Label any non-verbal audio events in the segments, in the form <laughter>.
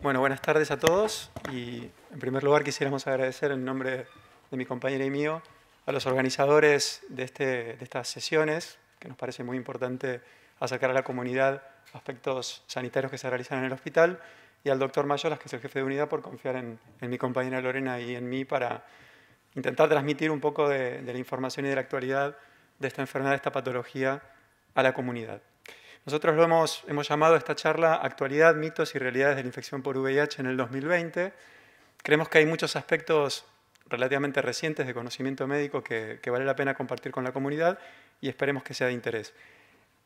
Bueno, buenas tardes a todos y en primer lugar quisiéramos agradecer en nombre de mi compañera y mío a los organizadores este, de, estas sesiones, que nos parece muy importante acercar a la comunidad aspectos sanitarios que se realizan en el hospital, y al doctor Mayolas, que es el jefe de unidad, por confiar en, mi compañera Lorena y en mí para intentar transmitir un poco de la información y de la actualidad de esta enfermedad, de esta patología a la comunidad. Nosotros lo hemos, hemos llamado esta charla Actualidad, mitos y realidades de la infección por VIH en el 2020. Creemos que hay muchos aspectos relativamente recientes de conocimiento médico que, vale la pena compartir con la comunidad y esperemos que sea de interés.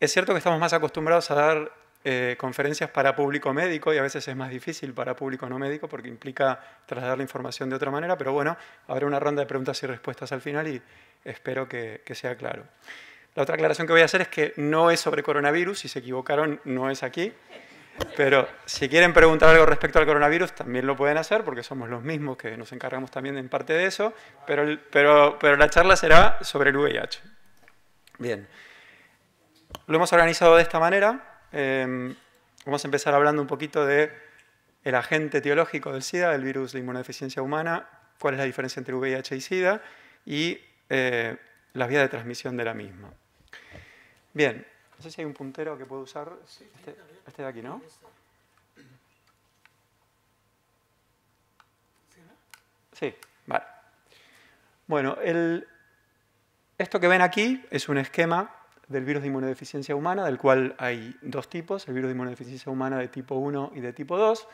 Es cierto que estamos más acostumbrados a dar eh, conferencias para público médico y a veces es más difícil para público no médico porque implica trasladar la información de otra manera, pero bueno, habrá una ronda de preguntas y respuestas al final y espero que sea claro. La otra aclaración que voy a hacer es que no es sobre coronavirus, si se equivocaron no es aquí, pero si quieren preguntar algo respecto al coronavirus también lo pueden hacer porque somos los mismos que nos encargamos también en parte de eso, pero, la charla será sobre el VIH. Bien, lo hemos organizado de esta manera. Em, vamos a empezar hablando un poquito del agente teológico del SIDA, el virus de inmunodeficiencia humana, cuál es la diferencia entre VIH y SIDA y la eh, las vías de transmisión de la misma. Bien, no sé si hay un puntero que puedo usar. Este, este, de aquí, ¿no? Sí, vale. Bueno, esto que ven aquí es un esquema del virus de inmunodeficiencia humana, del cual hay dos tipos, el virus de inmunodeficiencia humana de tipo 1 y de tipo 2,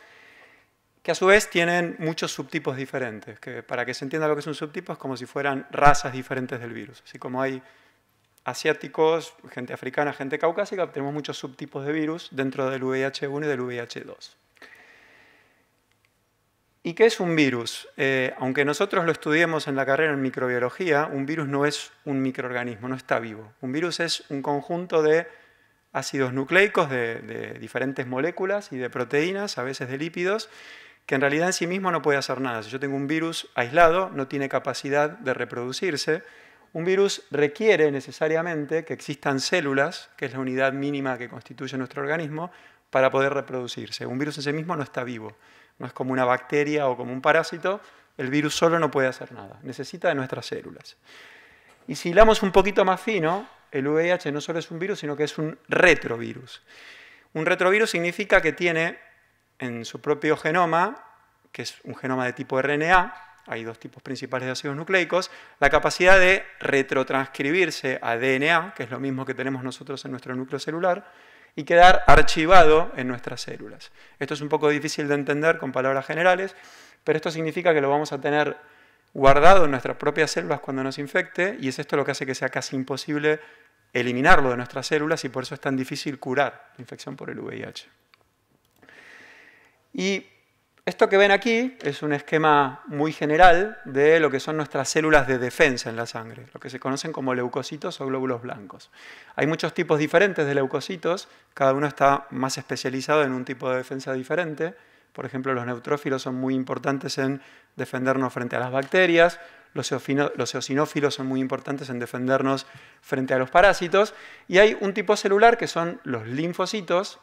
que a su vez tienen muchos subtipos diferentes, que para que se entienda lo que son subtipos es como si fueran razas diferentes del virus. Así como hay asiáticos, gente africana, gente caucásica, tenemos muchos subtipos de virus dentro del VIH1 y del VIH2. ¿Y qué es un virus? Eh, aunque nosotros lo estudiemos en la carrera en microbiología, un virus no es un microorganismo, no está vivo. Un virus es un conjunto de ácidos nucleicos, de diferentes moléculas y de proteínas, a veces de lípidos, que en realidad en sí mismo no puede hacer nada. Si yo tengo un virus aislado, no tiene capacidad de reproducirse, un virus requiere necesariamente que existan células, que es la unidad mínima que constituye nuestro organismo, para poder reproducirse. Un virus en sí mismo no está vivo, no es como una bacteria o como un parásito, el virus solo no puede hacer nada, necesita de nuestras células. Y si hilamos un poquito más fino, el VIH no solo es un virus, sino que es un retrovirus. Un retrovirus significa que tiene en su propio genoma, que es un genoma de tipo RNA, hay dos tipos principales de ácidos nucleicos, la capacidad de retrotranscribirse a DNA, que es lo mismo que tenemos nosotros en nuestro núcleo celular, y quedar archivado en nuestras células. Esto es un poco difícil de entender con palabras generales, pero esto significa que lo vamos a tener guardado en nuestras propias células cuando nos infecte, y es esto lo que hace que sea casi imposible eliminarlo de nuestras células y por eso es tan difícil curar la infección por el VIH. Y esto que ven aquí es un esquema muy general de lo que son nuestras células de defensa en la sangre, lo que se conocen como leucocitos o glóbulos blancos. Hay muchos tipos diferentes de leucocitos, cada uno está más especializado en un tipo de defensa diferente. Por ejemplo, los neutrófilos son muy importantes en defendernos frente a las bacterias, los, eosinófilos son muy importantes en defendernos frente a los parásitos, y hay un tipo celular que son los linfocitos,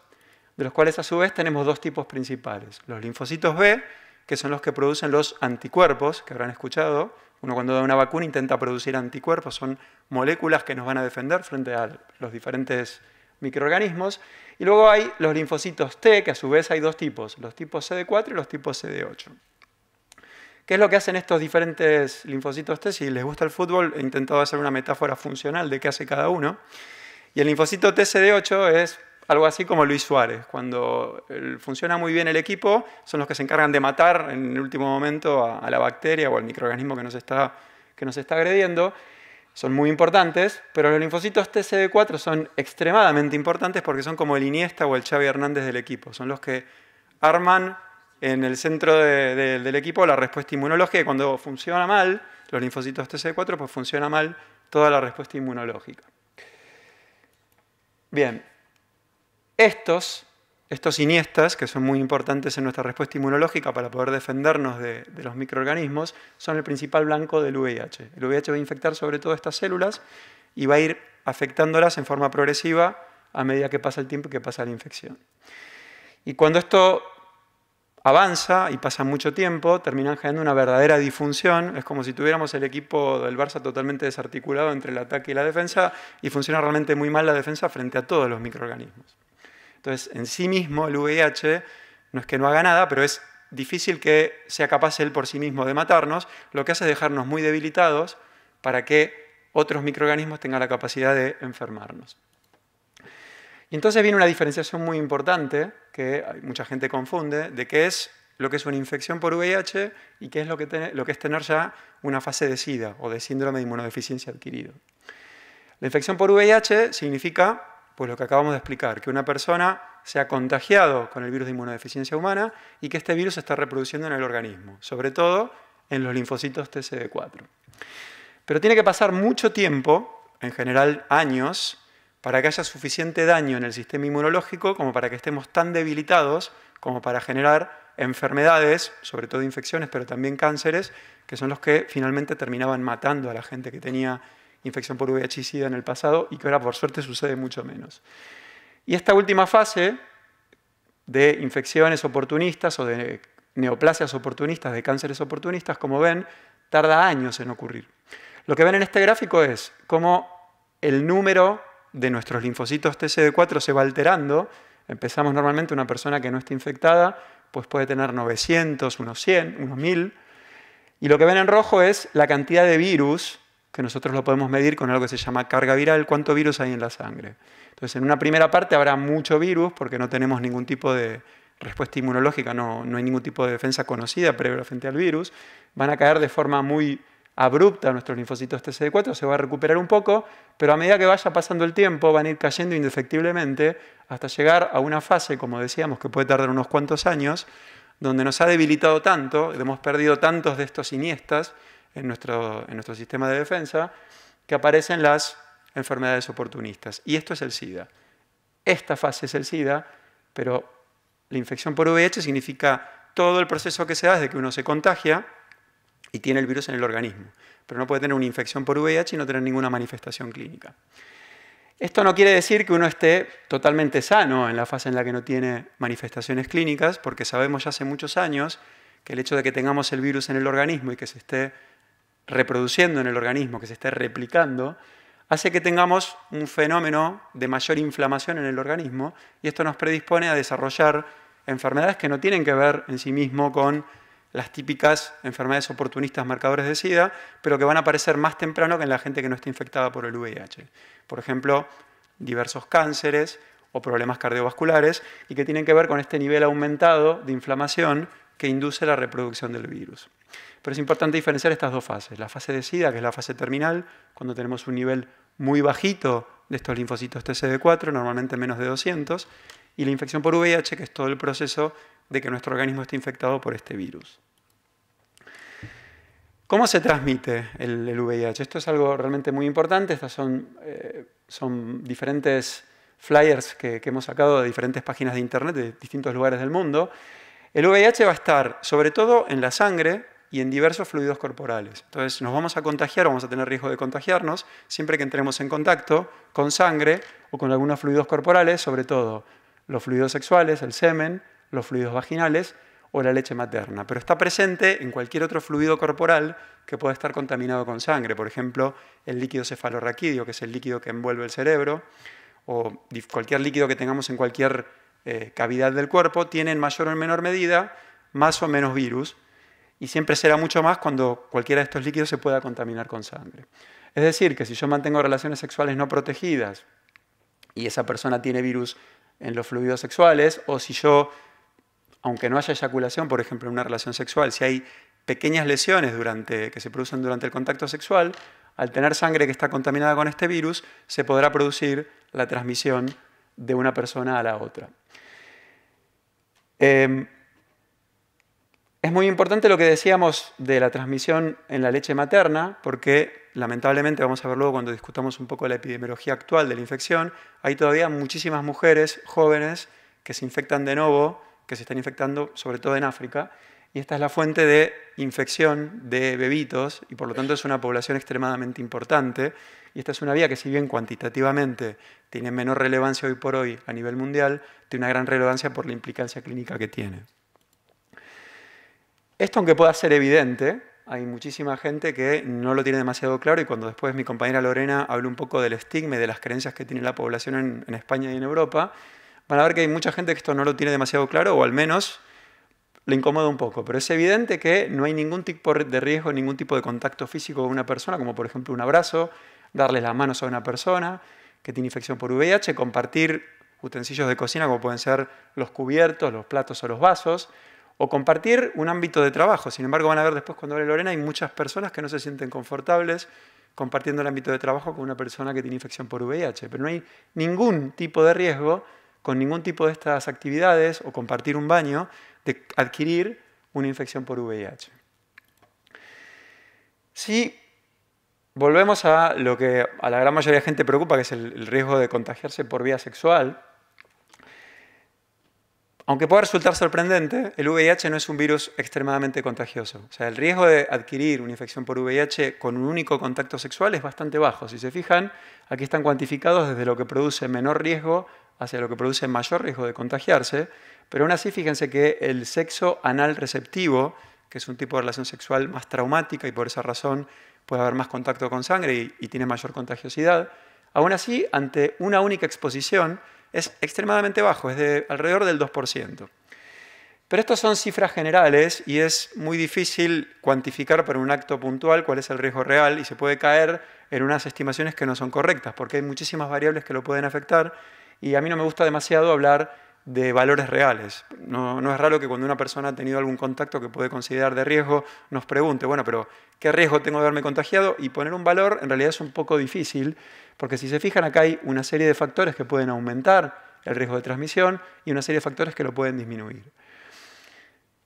de los cuales a su vez tenemos dos tipos principales. Los linfocitos B, que son los que producen los anticuerpos, que habrán escuchado. Uno cuando da una vacuna intenta producir anticuerpos, son moléculas que nos van a defender frente a los diferentes microorganismos. Y luego hay los linfocitos T, que a su vez hay dos tipos, los tipos CD4 y los tipos CD8. ¿Qué es lo que hacen estos diferentes linfocitos T? Si les gusta el fútbol, he intentado hacer una metáfora funcional de qué hace cada uno. Y el linfocito T CD8 es algo así como Luis Suárez, cuando funciona muy bien el equipo, son los que se encargan de matar en el último momento a, la bacteria o al microorganismo que nos está, que nos está agrediendo son muy importantes, pero los linfocitos TCD4 son extremadamente importantes porque son como el Iniesta o el Xavi Hernández del equipo. Son los que arman en el centro del equipo la respuesta inmunológica y cuando funciona mal, los linfocitos TCD4, pues funciona mal toda la respuesta inmunológica. Bien, estos, estos iniestas, que son muy importantes en nuestra respuesta inmunológica para poder defendernos de, los microorganismos, son el principal blanco del VIH. El VIH va a infectar sobre todo estas células y va a ir afectándolas en forma progresiva a medida que pasa el tiempo y que pasa la infección. Y cuando esto avanza y pasa mucho tiempo, terminan generando una verdadera disfunción. Es como si tuviéramos el equipo del Barça totalmente desarticulado entre el ataque y la defensa y funciona realmente muy mal la defensa frente a todos los microorganismos. Entonces, en sí mismo el VIH no es que no haga nada, pero es difícil que sea capaz él por sí mismo de matarnos, lo que hace es dejarnos muy debilitados para que otros microorganismos tengan la capacidad de enfermarnos. Y entonces viene una diferenciación muy importante que mucha gente confunde de qué es lo que es una infección por VIH y qué es lo que, lo que es tener ya una fase de SIDA o de síndrome de inmunodeficiencia adquirido. La infección por VIH significa pues lo que acabamos de explicar, que una persona se ha contagiado con el virus de inmunodeficiencia humana y que este virus se está reproduciendo en el organismo, sobre todo en los linfocitos TCD4. Pero tiene que pasar mucho tiempo, en general años, para que haya suficiente daño en el sistema inmunológico como para que estemos tan debilitados como para generar enfermedades, sobre todo infecciones, pero también cánceres, que son los que finalmente terminaban matando a la gente que tenía infección por VIH y SIDA en el pasado y que ahora por suerte sucede mucho menos. Y esta última fase de infecciones oportunistas o de neoplasias oportunistas, de cánceres oportunistas, como ven, tarda años en ocurrir. Lo que ven en este gráfico es cómo el número de nuestros linfocitos TCD4 se va alterando. Empezamos normalmente una persona que no está infectada, pues puede tener 900, unos 100, unos 1000. Y lo que ven en rojo es la cantidad de virus que nosotros lo podemos medir con algo que se llama carga viral, cuánto virus hay en la sangre. Entonces, en una primera parte habrá mucho virus porque no tenemos ningún tipo de respuesta inmunológica, no, no hay ningún tipo de defensa conocida previa frente al virus. Van a caer de forma muy abrupta nuestros linfocitos TCD4, se va a recuperar un poco, pero a medida que vaya pasando el tiempo van a ir cayendo indefectiblemente hasta llegar a una fase, como decíamos, que puede tardar unos cuantos años, donde nos ha debilitado tanto, hemos perdido tantos de estos siniestas, en nuestro, en nuestro sistema de defensa, que aparecen las enfermedades oportunistas. Y esto es el SIDA. Esta fase es el SIDA, pero la infección por VIH significa todo el proceso que se da desde que uno se contagia y tiene el virus en el organismo. Pero no puede tener una infección por VIH y no tener ninguna manifestación clínica. Esto no quiere decir que uno esté totalmente sano en la fase en la que no tiene manifestaciones clínicas, porque sabemos ya hace muchos años que el hecho de que tengamos el virus en el organismo y que se esté reproduciendo en el organismo, que se esté replicando, hace que tengamos un fenómeno de mayor inflamación en el organismo y esto nos predispone a desarrollar enfermedades que no tienen que ver en sí mismo con las típicas enfermedades oportunistas marcadores de SIDA, pero que van a aparecer más temprano que en la gente que no está infectada por el VIH. Por ejemplo, diversos cánceres o problemas cardiovasculares y que tienen que ver con este nivel aumentado de inflamación que induce la reproducción del virus. Pero es importante diferenciar estas dos fases. La fase de SIDA, que es la fase terminal, cuando tenemos un nivel muy bajito de estos linfocitos TCD4, normalmente menos de 200, y la infección por VIH, que es todo el proceso de que nuestro organismo esté infectado por este virus. ¿Cómo se transmite el, VIH? Esto es algo realmente muy importante. Estas son, eh, son diferentes flyers que, que hemos sacado de diferentes páginas de internet de distintos lugares del mundo. El VIH va a estar sobre todo en la sangre y en diversos fluidos corporales. Entonces nos vamos a contagiar, vamos a tener riesgo de contagiarnos siempre que entremos en contacto con sangre o con algunos fluidos corporales, sobre todo los fluidos sexuales, el semen, los fluidos vaginales o la leche materna, pero está presente en cualquier otro fluido corporal que pueda estar contaminado con sangre, por ejemplo, el líquido cefalorraquídeo, que es el líquido que envuelve el cerebro, o cualquier líquido que tengamos en cualquier eh, cavidad del cuerpo tiene en mayor o menor medida más o menos virus y siempre será mucho más cuando cualquiera de estos líquidos se pueda contaminar con sangre. Es decir, que si yo mantengo relaciones sexuales no protegidas y esa persona tiene virus en los fluidos sexuales, o si yo, aunque no haya eyaculación, por ejemplo, en una relación sexual, si hay pequeñas lesiones que se producen durante el contacto sexual, al tener sangre que está contaminada con este virus, se podrá producir la transmisión de una persona a la otra. Em, es muy importante lo que decíamos de la transmisión en la leche materna, porque lamentablemente, vamos a ver luego cuando discutamos un poco la epidemiología actual de la infección, hay todavía muchísimas mujeres jóvenes que se infectan de nuevo, que se están infectando sobre todo en África, y esta es la fuente de infección de bebitos, y por lo tanto es una población extremadamente importante, y esta es una vía que si bien cuantitativamente tiene menor relevancia hoy por hoy a nivel mundial, tiene una gran relevancia por la implicancia clínica que tiene. Esto aunque pueda ser evidente, hay muchísima gente que no lo tiene demasiado claro y cuando después mi compañera Lorena habla un poco del estigma y de las creencias que tiene la población en, en España y en Europa, van a ver que hay mucha gente que esto no lo tiene demasiado claro o al menos le incomoda un poco, pero es evidente que no hay ningún tipo de riesgo, ningún tipo de contacto físico con una persona, como por ejemplo un abrazo, darles las manos a una persona que tiene infección por VIH, compartir utensilios de cocina como pueden ser los cubiertos, los platos o los vasos, o compartir un ámbito de trabajo. Sin embargo, van a ver después cuando hable Lorena, hay muchas personas que no se sienten confortables compartiendo el ámbito de trabajo con una persona que tiene infección por VIH, pero no hay ningún tipo de riesgo con ningún tipo de estas actividades o compartir un baño de adquirir una infección por VIH. Si volvemos a lo que a la gran mayoría de gente preocupa, que es el, riesgo de contagiarse por vía sexual. Aunque pueda resultar sorprendente, el VIH no es un virus extremadamente contagioso. O sea, el riesgo de adquirir una infección por VIH con un único contacto sexual es bastante bajo. Si se fijan, aquí están cuantificados desde lo que produce menor riesgo hacia lo que produce mayor riesgo de contagiarse. Pero aún así, fíjense que el sexo anal receptivo, que es un tipo de relación sexual más traumática y por esa razón puede haber más contacto con sangre y, tiene mayor contagiosidad. Aún así, ante una única exposición es extremadamente bajo, es de alrededor del 2%. Pero estas son cifras generales y es muy difícil cuantificar por un acto puntual cuál es el riesgo real y se puede caer en unas estimaciones que no son correctas, porque hay muchísimas variables que lo pueden afectar y a mí no me gusta demasiado hablar de valores reales. No, es raro que cuando una persona ha tenido algún contacto que puede considerar de riesgo, nos pregunte, bueno, pero ¿qué riesgo tengo de haberme contagiado? Y poner un valor en realidad es un poco difícil, porque si se fijan acá hay una serie de factores que pueden aumentar el riesgo de transmisión y una serie de factores que lo pueden disminuir.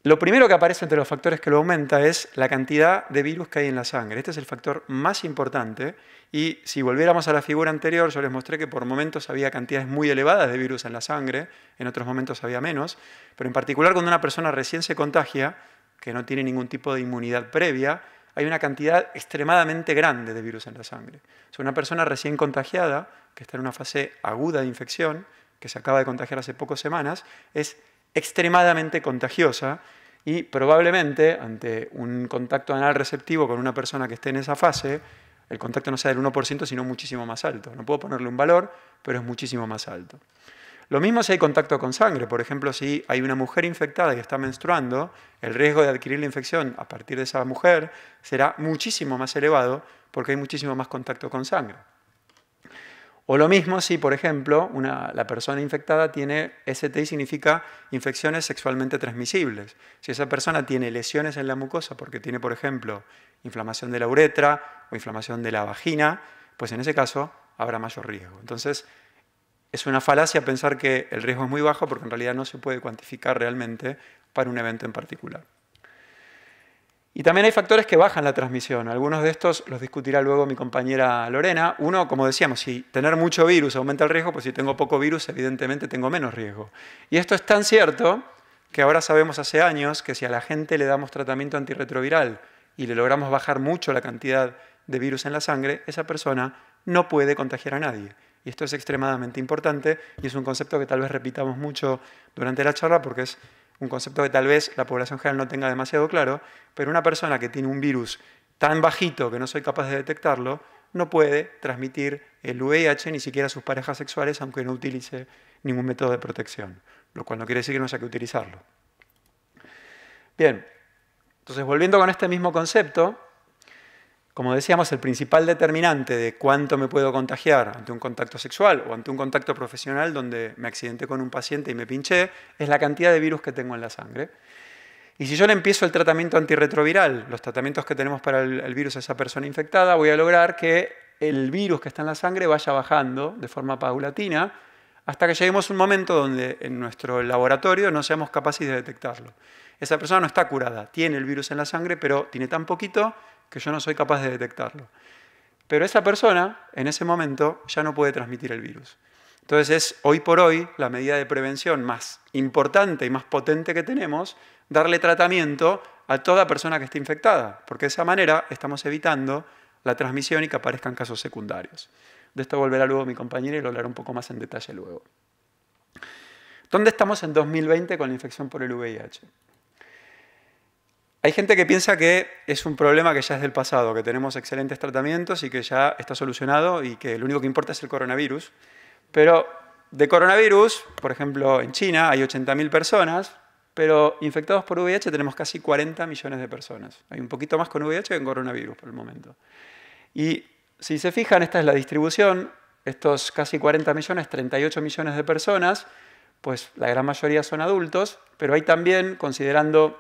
Lo primero que aparece entre los factores que lo aumenta es la cantidad de virus que hay en la sangre. Este es el factor más importante y si volviéramos a la figura anterior, yo les mostré que por momentos había cantidades muy elevadas de virus en la sangre, en otros momentos había menos, pero en particular cuando una persona recién se contagia, que no tiene ningún tipo de inmunidad previa, hay una cantidad extremadamente grande de virus en la sangre. O una persona recién contagiada, que está en una fase aguda de infección, que se acaba de contagiar hace pocas semanas, es extremadamente contagiosa y probablemente ante un contacto anal receptivo con una persona que esté en esa fase, el contacto no sea del 1%, sino muchísimo más alto. No puedo ponerle un valor, pero es muchísimo más alto. Lo mismo si hay contacto con sangre. Por ejemplo, si hay una mujer infectada que está menstruando, el riesgo de adquirir la infección a partir de esa mujer será muchísimo más elevado porque hay muchísimo más contacto con sangre. O lo mismo si, por ejemplo, la persona infectada tiene STI, significa infecciones sexualmente transmisibles. Si esa persona tiene lesiones en la mucosa porque tiene, por ejemplo, inflamación de la uretra o inflamación de la vagina, pues en ese caso habrá mayor riesgo. Entonces, es una falacia pensar que el riesgo es muy bajo porque en realidad no se puede cuantificar realmente para un evento en particular. Y también hay factores que bajan la transmisión. Algunos de estos los discutirá luego mi compañera Lorena. Uno, como decíamos, si tener mucho virus aumenta el riesgo, pues si tengo poco virus, evidentemente tengo menos riesgo. Y esto es tan cierto que ahora sabemos hace años que si a la gente le damos tratamiento antirretroviral y le logramos bajar mucho la cantidad de virus en la sangre, esa persona no puede contagiar a nadie. Y esto es extremadamente importante y es un concepto que tal vez repitamos mucho durante la charla porque es un concepto que tal vez la población general no tenga demasiado claro, pero una persona que tiene un virus tan bajito que no soy capaz de detectarlo, no puede transmitir el VIH ni siquiera a sus parejas sexuales, aunque no utilice ningún método de protección, lo cual no quiere decir que no haya que utilizarlo. Bien, entonces volviendo con este mismo concepto, como decíamos, el principal determinante de cuánto me puedo contagiar ante un contacto sexual o ante un contacto profesional donde me accidenté con un paciente y me pinché es la cantidad de virus que tengo en la sangre. Y si yo le empiezo el tratamiento antirretroviral, los tratamientos que tenemos para el, virus a esa persona infectada, voy a lograr que el virus que está en la sangre vaya bajando de forma paulatina hasta que lleguemos a un momento donde en nuestro laboratorio no seamos capaces de detectarlo. Esa persona no está curada, tiene el virus en la sangre, pero tiene tan poquito que yo no soy capaz de detectarlo. Pero esa persona, en ese momento, ya no puede transmitir el virus. Entonces es, hoy por hoy, la medida de prevención más importante y más potente que tenemos, darle tratamiento a toda persona que esté infectada, porque de esa manera estamos evitando la transmisión y que aparezcan casos secundarios. De esto volverá luego mi compañera y lo hablará un poco más en detalle luego. ¿Dónde estamos en 2020 con la infección por el VIH? Hay gente que piensa que es un problema que ya es del pasado, que tenemos excelentes tratamientos y que ya está solucionado y que lo único que importa es el coronavirus. Pero de coronavirus, por ejemplo, en China hay 80.000 personas, pero infectados por VIH tenemos casi 40 millones de personas. Hay un poquito más con VIH que con coronavirus por el momento. Y si se fijan, esta es la distribución. Estos casi 40 millones, 38 millones de personas, pues la gran mayoría son adultos, pero hay también, considerando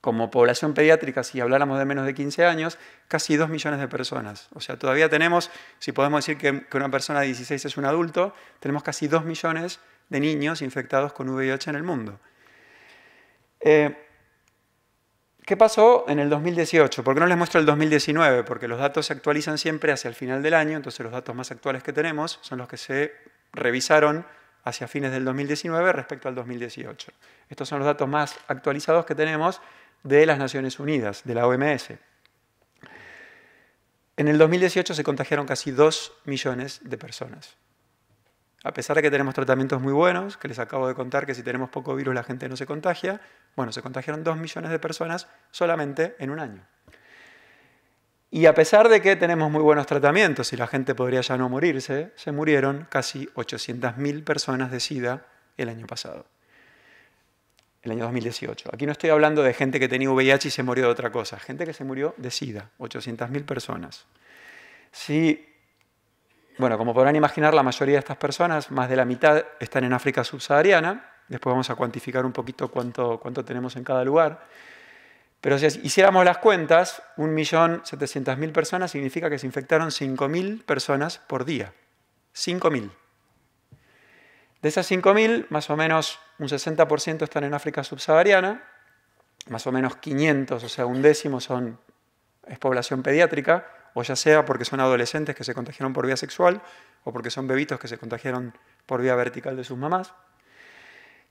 como población pediátrica, si habláramos de menos de 15 años, casi 2 millones de personas. O sea, todavía tenemos, si podemos decir que, una persona de 16 es un adulto, tenemos casi 2 millones de niños infectados con VIH en el mundo. Eh, ¿Qué pasó en el 2018? ¿Por qué no les muestro el 2019? Porque los datos se actualizan siempre hacia el final del año, entonces los datos más actuales que tenemos son los que se revisaron hacia fines del 2019 respecto al 2018. Estos son los datos más actualizados que tenemos de las Naciones Unidas, de la OMS. En el 2018 se contagiaron casi 2 millones de personas. A pesar de que tenemos tratamientos muy buenos, que les acabo de contar que si tenemos poco virus la gente no se contagia, bueno, se contagiaron 2 millones de personas solamente en un año. Y a pesar de que tenemos muy buenos tratamientos y la gente podría ya no morirse, se murieron casi 800.000 personas de SIDA el año pasado el año 2018. Aquí no estoy hablando de gente que tenía VIH y se murió de otra cosa, gente que se murió de SIDA, 800.000 personas. Sí, bueno, como podrán imaginar, la mayoría de estas personas, más de la mitad, están en África subsahariana, después vamos a cuantificar un poquito cuánto, cuánto tenemos en cada lugar, pero si hiciéramos las cuentas, 1.700.000 personas significa que se infectaron 5.000 personas por día, 5.000. De esas 5.000, más o menos un 60% están en África subsahariana, más o menos 500, o sea, un décimo son, es población pediátrica, o ya sea porque son adolescentes que se contagiaron por vía sexual, o porque son bebitos que se contagiaron por vía vertical de sus mamás.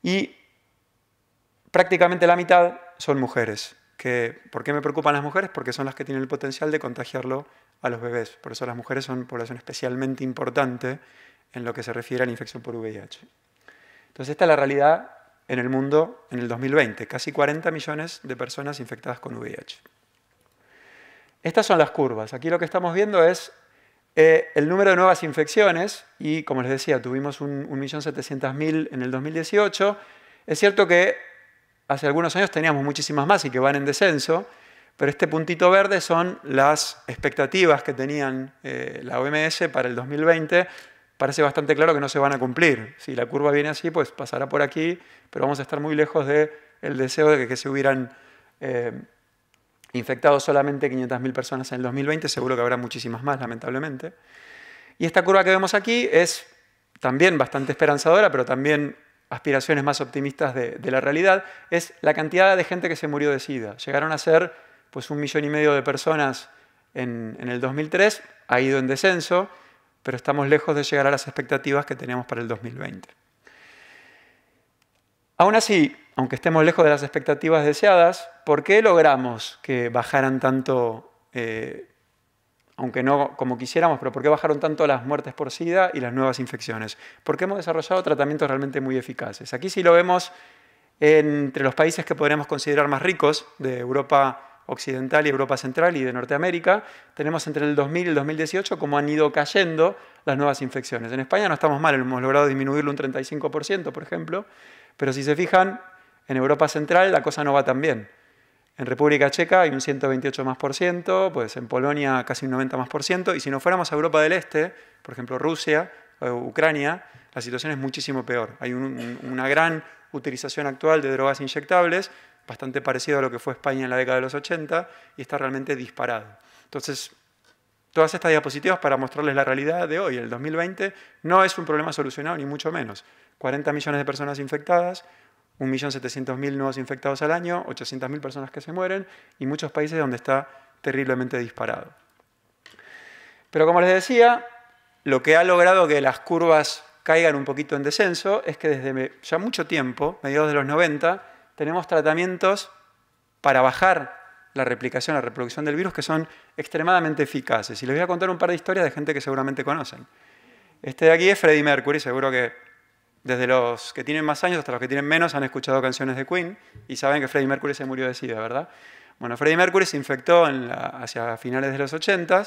Y prácticamente la mitad son mujeres. ¿Por qué me preocupan las mujeres? Porque son las que tienen el potencial de contagiarlo a los bebés. Por eso las mujeres son población especialmente importante en lo que se refiere a la infección por VIH. Entonces, esta es la realidad en el mundo en el 2020, casi 40 millones de personas infectadas con VIH. Estas son las curvas. Aquí lo que estamos viendo es eh, el número de nuevas infecciones y, como les decía, tuvimos 1.700.000 en el 2018. Es cierto que hace algunos años teníamos muchísimas más y que van en descenso, pero este puntito verde son las expectativas que tenían eh, la OMS para el 2020 parece bastante claro que no se van a cumplir. Si la curva viene así, pues pasará por aquí, pero vamos a estar muy lejos del el deseo de que, se hubieran eh, infectado solamente 500.000 personas en el 2020, seguro que habrá muchísimas más, lamentablemente. Y esta curva que vemos aquí es también bastante esperanzadora, pero también aspiraciones más optimistas de, la realidad, es la cantidad de gente que se murió de SIDA. Llegaron a ser pues, un millón y medio de personas en, en el 2003, ha ido en descenso, pero estamos lejos de llegar a las expectativas que tenemos para el 2020. Aún así, aunque estemos lejos de las expectativas deseadas, ¿por qué logramos que bajaran tanto, eh, aunque no como quisiéramos, pero por qué bajaron tanto las muertes por SIDA y las nuevas infecciones? Porque hemos desarrollado tratamientos realmente muy eficaces. Aquí sí lo vemos entre los países que podríamos considerar más ricos de Europa occidental y Europa central y de Norteamérica, tenemos entre el 2000 y el 2018 como han ido cayendo las nuevas infecciones. En España no estamos mal, hemos logrado disminuirlo un 35%, por ejemplo, pero si se fijan, en Europa central la cosa no va tan bien. En República Checa hay un 128 más pues en Polonia casi un 90 más y si nos fuéramos a Europa del Este, por ejemplo Rusia, o Ucrania, la situación es muchísimo peor. Hay una gran utilización actual de drogas inyectables bastante parecido a lo que fue España en la década de los 80 y está realmente disparado. Entonces, todas estas diapositivas para mostrarles la realidad de hoy, el 2020, no es un problema solucionado ni mucho menos. 40 millones de personas infectadas, 1.700.000 nuevos infectados al año, 800.000 personas que se mueren y muchos países donde está terriblemente disparado. Pero como les decía, lo que ha logrado que las curvas caigan un poquito en descenso es que desde ya mucho tiempo, mediados de los 90, tenemos tratamientos para bajar la replicación, la reproducción del virus, que son extremadamente eficaces. Y les voy a contar un par de historias de gente que seguramente conocen. Este de aquí es Freddie Mercury, seguro que desde los que tienen más años hasta los que tienen menos han escuchado canciones de Queen y saben que Freddie Mercury se murió de SIDA, ¿verdad? Bueno, Freddie Mercury se infectó en hacia finales de los 80,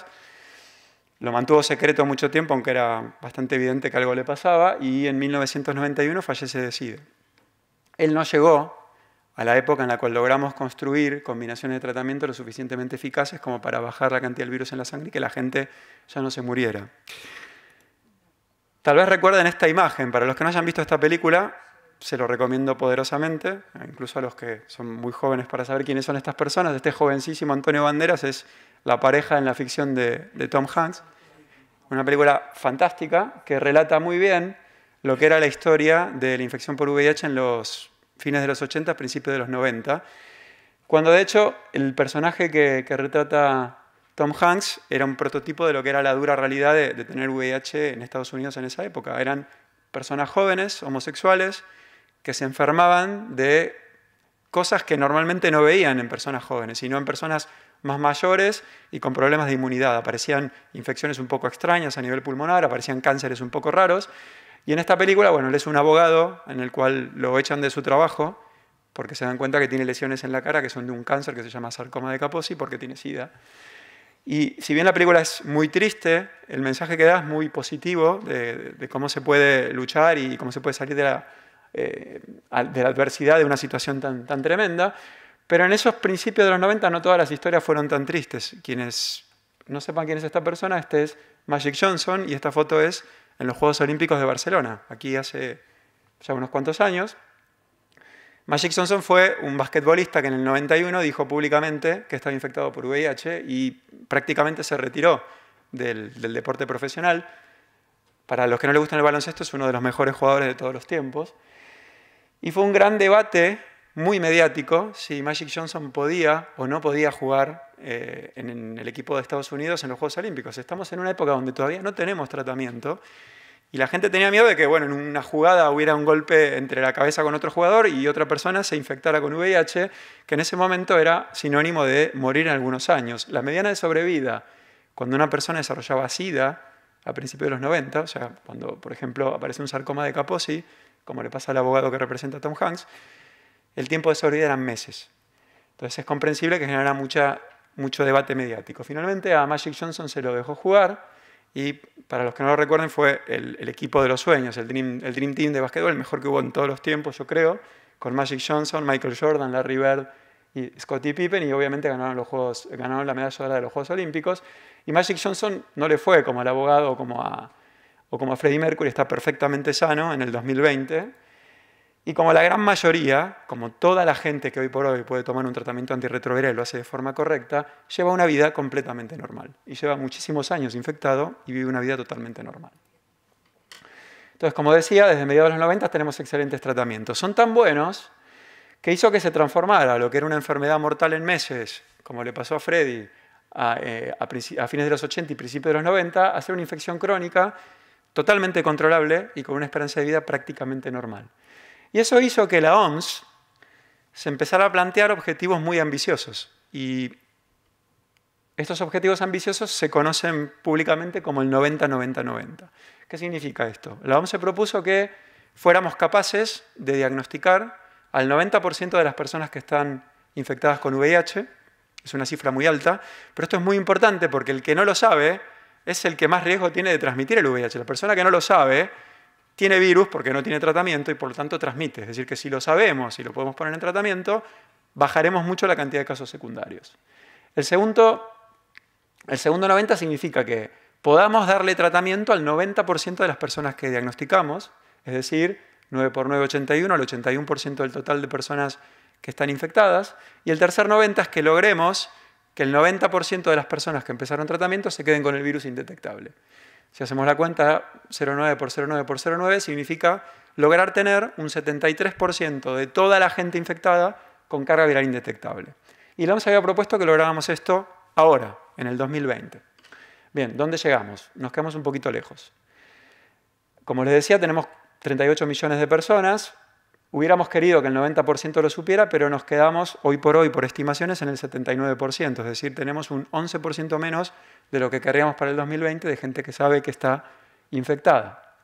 lo mantuvo secreto mucho tiempo, aunque era bastante evidente que algo le pasaba, y en 1991 fallece de SIDA. Él no llegó a la época en la cual logramos construir combinaciones de tratamiento lo suficientemente eficaces como para bajar la cantidad del virus en la sangre y que la gente ya no se muriera. Tal vez recuerden esta imagen, para los que no hayan visto esta película, se lo recomiendo poderosamente, incluso a los que son muy jóvenes para saber quiénes son estas personas. Este jovencísimo Antonio Banderas es la pareja en la ficción de, de Tom Hanks, una película fantástica que relata muy bien lo que era la historia de la infección por VIH en los fines de los 80, principios de los 90, cuando de hecho el personaje que, retrata Tom Hanks era un prototipo de lo que era la dura realidad de, de tener VIH en Estados Unidos en esa época. Eran personas jóvenes, homosexuales, que se enfermaban de cosas que normalmente no veían en personas jóvenes, sino en personas más mayores y con problemas de inmunidad. Aparecían infecciones un poco extrañas a nivel pulmonar, aparecían cánceres un poco raros, y en esta película, bueno, él es un abogado en el cual lo echan de su trabajo porque se dan cuenta que tiene lesiones en la cara que son de un cáncer que se llama sarcoma de Kaposi porque tiene sida. Y si bien la película es muy triste, el mensaje que da es muy positivo de, cómo se puede luchar y cómo se puede salir eh, de la, adversidad de una situación tan, tan tremenda. Pero en esos principios de los 90 no todas las historias fueron tan tristes. Quienes no sepan quién es esta persona, este es Magic Johnson y esta foto es en los Juegos Olímpicos de Barcelona, aquí hace ya unos cuantos años. Magic Johnson fue un basquetbolista que en el 91 dijo públicamente que estaba infectado por VIH y prácticamente se retiró del, deporte profesional. Para los que no le gustan el baloncesto, es uno de los mejores jugadores de todos los tiempos. Y fue un gran debate muy mediático si Magic Johnson podía o no podía jugar eh, en, el equipo de Estados Unidos en los Juegos Olímpicos. Estamos en una época donde todavía no tenemos tratamiento y la gente tenía miedo de que, bueno, en una jugada hubiera un golpe entre la cabeza con otro jugador y otra persona se infectara con VIH, que en ese momento era sinónimo de morir en algunos años. La mediana de sobrevida, cuando una persona desarrollaba SIDA a principios de los 90, o sea, cuando, por ejemplo, aparece un sarcoma de Kaposi, como le pasa al abogado que representa a Tom Hanks, el tiempo de sobrevida eran meses. Entonces es comprensible que generara mucho debate mediático. Finalmente a Magic Johnson se lo dejó jugar y para los que no lo recuerden fue el, equipo de los sueños, el dream, Team de básquetbol, el mejor que hubo en todos los tiempos, yo creo, con Magic Johnson, Michael Jordan, Larry Bird y Scottie Pippen y obviamente ganaron, los juegos, ganaron la medalla de oro de los Juegos Olímpicos. Y Magic Johnson no le fue como al abogado o como a, o como a Freddie Mercury, está perfectamente sano en el 2020 y como la gran mayoría, como toda la gente que hoy por hoy puede tomar un tratamiento antirretroviral y lo hace de forma correcta, lleva una vida completamente normal. Y lleva muchísimos años infectado y vive una vida totalmente normal. Entonces, como decía, desde mediados de los 90 tenemos excelentes tratamientos. Son tan buenos que hizo que se transformara lo que era una enfermedad mortal en meses, como le pasó a Freddy a, eh, fines de los 80 y principios de los 90, a ser una infección crónica totalmente controlable y con una esperanza de vida prácticamente normal. Y eso hizo que la OMS se empezara a plantear objetivos muy ambiciosos. Y estos objetivos ambiciosos se conocen públicamente como el 90-90-90. ¿Qué significa esto? La OMS se propuso que fuéramos capaces de diagnosticar al 90% de las personas que están infectadas con VIH. Es una cifra muy alta, pero esto es muy importante porque el que no lo sabe es el que más riesgo tiene de transmitir el VIH. La persona que no lo sabe tiene virus porque no tiene tratamiento y por lo tanto transmite. Es decir, que si lo sabemos y lo podemos poner en tratamiento, bajaremos mucho la cantidad de casos secundarios. El segundo, 90 significa que podamos darle tratamiento al 90% de las personas que diagnosticamos, es decir, 9 por 9, 81, al 81% del total de personas que están infectadas. Y el tercer 90 es que logremos que el 90% de las personas que empezaron tratamiento se queden con el virus indetectable. Si hacemos la cuenta, 0,9 por 0,9 por 0,9 significa lograr tener un 73% de toda la gente infectada con carga viral indetectable. Y la OMS había propuesto que lográramos esto ahora, en el 2020. Bien, ¿dónde llegamos? Nos quedamos un poquito lejos. Como les decía, tenemos 38 millones de personas, Hubiéramos querido que el 90% lo supiera, pero nos quedamos hoy por hoy, por estimaciones, en el 79%, es decir, tenemos un 11% menos de lo que querríamos para el 2020 de gente que sabe que está infectada.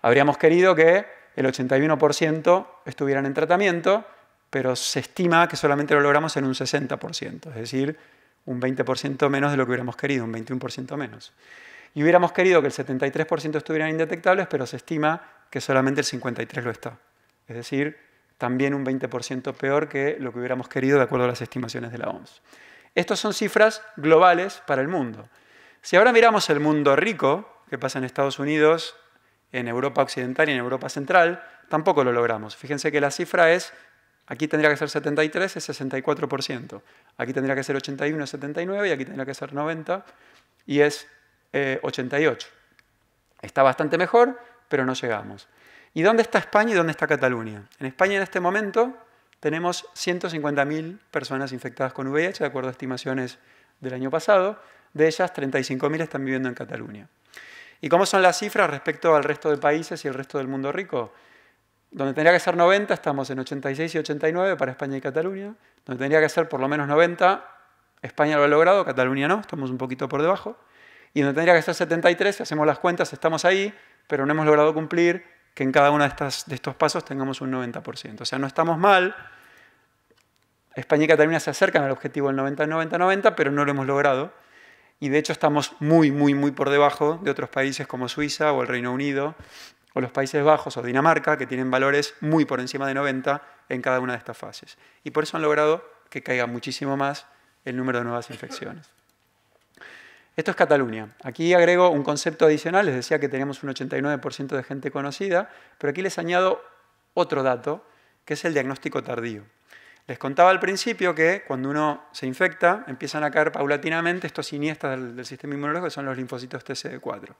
Habríamos querido que el 81% estuvieran en tratamiento, pero se estima que solamente lo logramos en un 60%, es decir, un 20% menos de lo que hubiéramos querido, un 21% menos. Y hubiéramos querido que el 73% estuvieran indetectables, pero se estima que solamente el 53% lo está es decir, también un 20% peor que lo que hubiéramos querido de acuerdo a las estimaciones de la OMS. Estas son cifras globales para el mundo. Si ahora miramos el mundo rico, que pasa en Estados Unidos, en Europa Occidental y en Europa Central, tampoco lo logramos. Fíjense que la cifra es, aquí tendría que ser 73, es 64%. Aquí tendría que ser 81, 79 y aquí tendría que ser 90 y es 88. Eh, Está bastante mejor, pero no llegamos. ¿Y dónde está España y dónde está Cataluña? En España en este momento tenemos 150.000 personas infectadas con VIH, de acuerdo a estimaciones del año pasado. De ellas, 35.000 están viviendo en Cataluña. ¿Y cómo son las cifras respecto al resto de países y el resto del mundo rico? Donde tendría que ser 90, estamos en 86 y 89 para España y Cataluña. Donde tendría que ser por lo menos 90, España lo ha logrado, Cataluña no, estamos un poquito por debajo. Y donde tendría que ser 73, hacemos las cuentas, estamos ahí, pero no hemos logrado cumplir que en cada uno de, estas, de estos pasos tengamos un 90%. O sea, no estamos mal. España y Cataluña se acercan al objetivo del 90-90-90, pero no lo hemos logrado. Y de hecho estamos muy, muy, muy por debajo de otros países como Suiza o el Reino Unido o los Países Bajos o Dinamarca, que tienen valores muy por encima de 90 en cada una de estas fases. Y por eso han logrado que caiga muchísimo más el número de nuevas infecciones. Esto es Cataluña. Aquí agrego un concepto adicional, les decía que teníamos un 89% de gente conocida, pero aquí les añado otro dato, que es el diagnóstico tardío. Les contaba al principio que cuando uno se infecta, empiezan a caer paulatinamente estos siniestros del, sistema inmunológico, que son los linfocitos TCD4.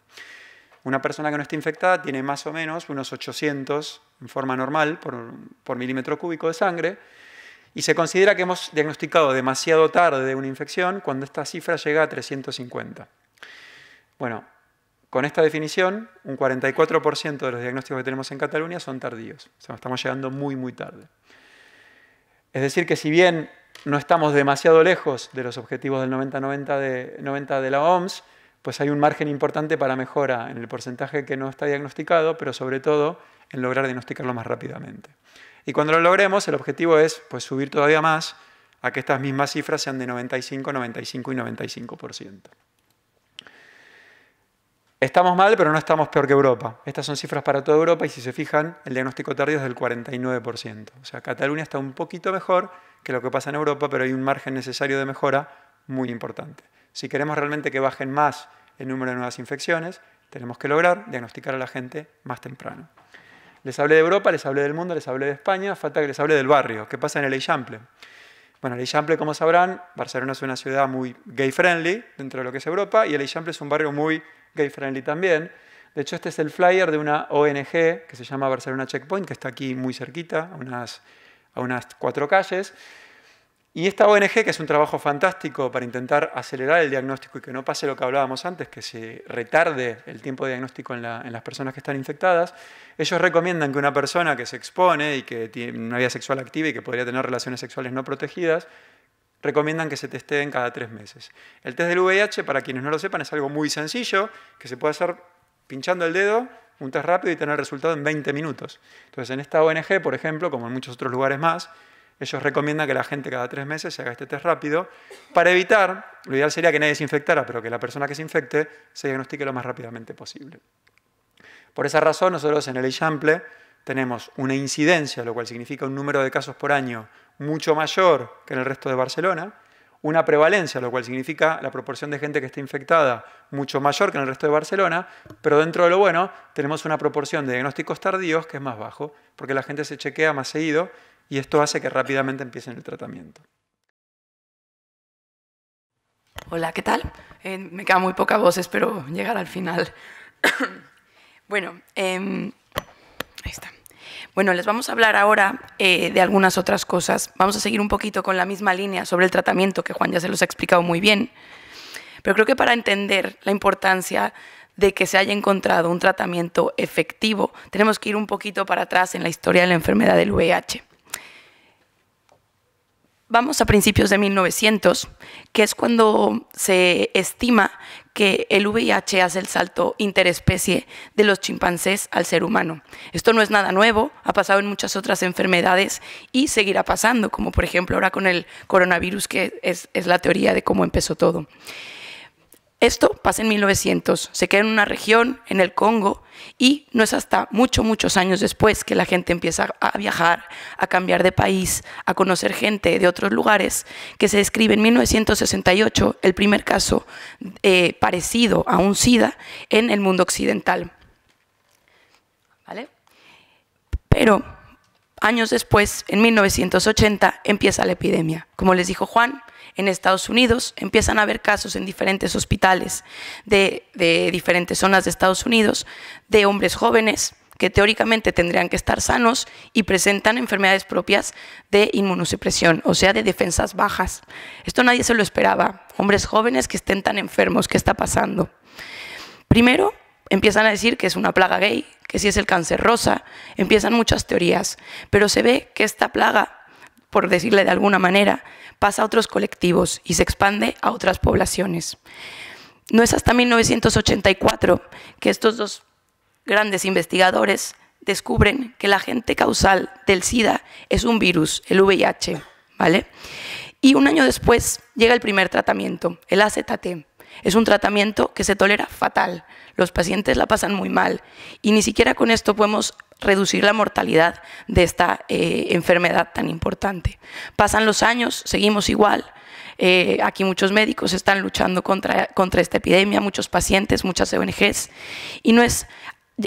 Una persona que no está infectada tiene más o menos unos 800 en forma normal por, por milímetro cúbico de sangre, y se considera que hemos diagnosticado demasiado tarde una infección cuando esta cifra llega a 350. Bueno, con esta definición, un 44% de los diagnósticos que tenemos en Cataluña son tardíos. estamos llegando muy, muy tarde. Es decir, que si bien no estamos demasiado lejos de los objetivos del 90-90 de, 90 de la OMS, pues hay un margen importante para mejora en el porcentaje que no está diagnosticado, pero sobre todo en lograr diagnosticarlo más rápidamente. Y cuando lo logremos, el objetivo es pues, subir todavía más a que estas mismas cifras sean de 95, 95 y 95%. Estamos mal, pero no estamos peor que Europa. Estas son cifras para toda Europa y si se fijan, el diagnóstico tardío es del 49%. O sea, Cataluña está un poquito mejor que lo que pasa en Europa, pero hay un margen necesario de mejora muy importante. Si queremos realmente que bajen más el número de nuevas infecciones, tenemos que lograr diagnosticar a la gente más temprano. Les hablé de Europa, les hablé del mundo, les hablé de España, falta que les hable del barrio, ¿qué pasa en el Eixample? Bueno, el Eixample, como sabrán, Barcelona es una ciudad muy gay-friendly dentro de lo que es Europa, y el Eixample es un barrio muy gay-friendly también. De hecho, este es el flyer de una ONG que se llama Barcelona Checkpoint, que está aquí muy cerquita, a a unas cuatro calles, y esta ONG, que es un trabajo fantástico para intentar acelerar el diagnóstico y que no pase lo que hablábamos antes, que se retarde el tiempo de diagnóstico en, las personas que están infectadas, ellos recomiendan que una persona que se expone y que tiene una vida sexual activa y que podría tener relaciones sexuales no protegidas, recomiendan que se testeen cada tres meses. El test del VIH, para quienes no lo sepan, es algo muy sencillo, que se puede hacer pinchando el dedo, un test rápido y tener el resultado en 20 minutos. Entonces, en esta ONG, por ejemplo, como en muchos otros lugares más, ellos recomiendan que la gente cada tres meses se haga este test rápido para evitar, lo ideal sería que nadie se infectara, pero que la persona que se infecte se diagnostique lo más rápidamente posible. Por esa razón, nosotros en el Eixample tenemos una incidencia, lo cual significa un número de casos por año mucho mayor que en el resto de Barcelona, una prevalencia, lo cual significa la proporción de gente que está infectada mucho mayor que en el resto de Barcelona, pero dentro de lo bueno tenemos una proporción de diagnósticos tardíos que es más bajo, porque la gente se chequea más seguido y esto hace que rápidamente empiecen el tratamiento. Hola, ¿qué tal? Eh, me queda muy poca voz, espero llegar al final. <coughs> bueno, em, está. Bueno, les vamos a hablar ahora eh, de algunas otras cosas. Vamos a seguir un poquito con la misma línea sobre el tratamiento, que Juan ya se los ha explicado muy bien. Pero creo que para entender la importancia de que se haya encontrado un tratamiento efectivo, tenemos que ir un poquito para atrás en la historia de la enfermedad del VIH vamos a principios de 1900, que es cuando se estima que el VIH hace el salto interespecie de los chimpancés al ser humano. Esto no es nada nuevo, ha pasado en muchas otras enfermedades y seguirá pasando, como por ejemplo ahora con el coronavirus, que es, es la teoría de cómo empezó todo. Esto pasa en 1900, se queda en una región, en el Congo, y no es hasta muchos, muchos años después que la gente empieza a viajar, a cambiar de país, a conocer gente de otros lugares, que se describe en 1968 el primer caso eh, parecido a un SIDA en el mundo occidental. Pero años después, en 1980, empieza la epidemia. Como les dijo Juan, en Estados Unidos, empiezan a haber casos en diferentes hospitales de, diferentes zonas de Estados Unidos de hombres jóvenes que teóricamente tendrían que estar sanos y presentan enfermedades propias de inmunosupresión, o sea, de defensas bajas. Esto nadie se lo esperaba. Hombres jóvenes que estén tan enfermos, ¿qué está pasando? Primero, empiezan a decir que es una plaga gay, que si es el cáncer rosa, empiezan muchas teorías, pero se ve que esta plaga por decirle de alguna manera, pasa a otros colectivos y se expande a otras poblaciones. No es hasta 1984 que estos dos grandes investigadores descubren que el agente causal del SIDA es un virus, el VIH, ¿vale? Y un año después llega el primer tratamiento, el AZT. Es un tratamiento que se tolera fatal. Los pacientes la pasan muy mal. Y ni siquiera con esto podemos reducir la mortalidad de esta eh, enfermedad tan importante. Pasan los años, seguimos igual. Eh, aquí muchos médicos están luchando contra, contra esta epidemia, muchos pacientes, muchas ONGs, y no es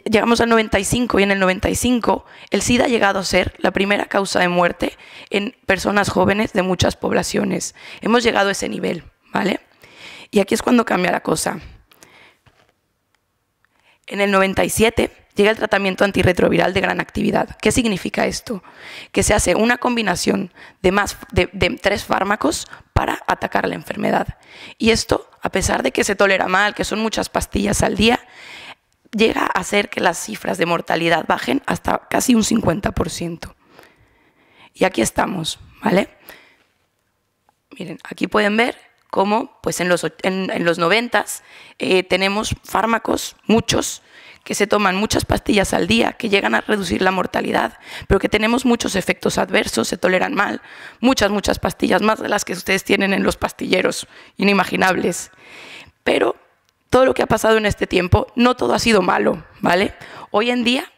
llegamos al 95 y en el 95 el SIDA ha llegado a ser la primera causa de muerte en personas jóvenes de muchas poblaciones. Hemos llegado a ese nivel, ¿vale? Y aquí es cuando cambia la cosa. En el 97 llega el tratamiento antirretroviral de gran actividad. ¿Qué significa esto? Que se hace una combinación de, más, de, tres fármacos para atacar la enfermedad. Y esto, a pesar de que se tolera mal, que son muchas pastillas al día, llega a hacer que las cifras de mortalidad bajen hasta casi un 50%. Y aquí estamos, ¿vale? Miren, aquí pueden ver cómo pues en los, 90 eh, tenemos fármacos, muchos, que se toman muchas pastillas al día, que llegan a reducir la mortalidad, pero que tenemos muchos efectos adversos, se toleran mal, muchas, muchas pastillas, más de las que ustedes tienen en los pastilleros, inimaginables. Pero todo lo que ha pasado en este tiempo, no todo ha sido malo, ¿vale? Hoy en día